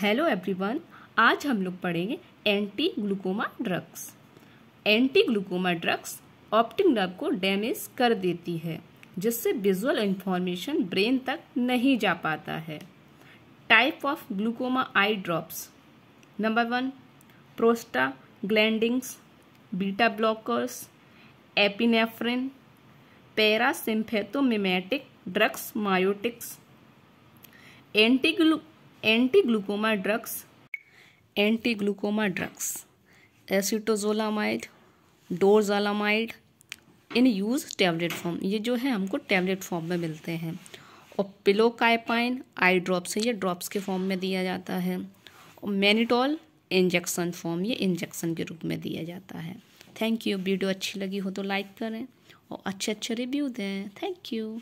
hello everyone आज हम लोग पढ़ेंगे anti glaucoma drugs anti glaucoma drugs optic nerve को डैमेज कर देती है जिससे विजुअल इंफॉर्मेशन ब्रेन तक नहीं जा पाता है type of glaucoma eye drops number one prostaglandins beta blockers epinephrine parasympathomimetic drugs miotics anti anti glaucoma drugs anti glaucoma drugs acetazolamide dorzolamide in use tablet form ये जो है हमको tablet form में मिलते हैं और पिलोकाइपाइन आई ड्रॉप्स ये drops के फॉर्म में दिया जाता है और मैनिटॉल इंजेक्शन फॉर्म ये इंजेक्शन के रूप में दिया जाता है थैंक यू वीडियो अच्छी लगी हो तो लाइक करें और अच्छे अच्छे रिव्यू दें थैंक यू